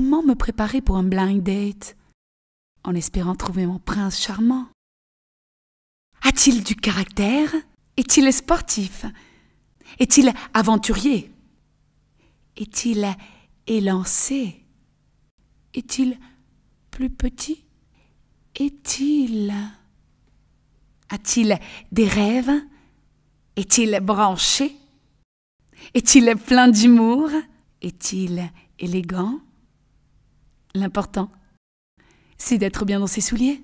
comment me préparer pour un blind date en espérant trouver mon prince charmant A-t-il du caractère Est-il sportif Est-il aventurier Est-il élancé Est-il plus petit Est-il... A-t-il des rêves Est-il branché Est-il plein d'humour Est-il élégant L'important, c'est d'être bien dans ses souliers.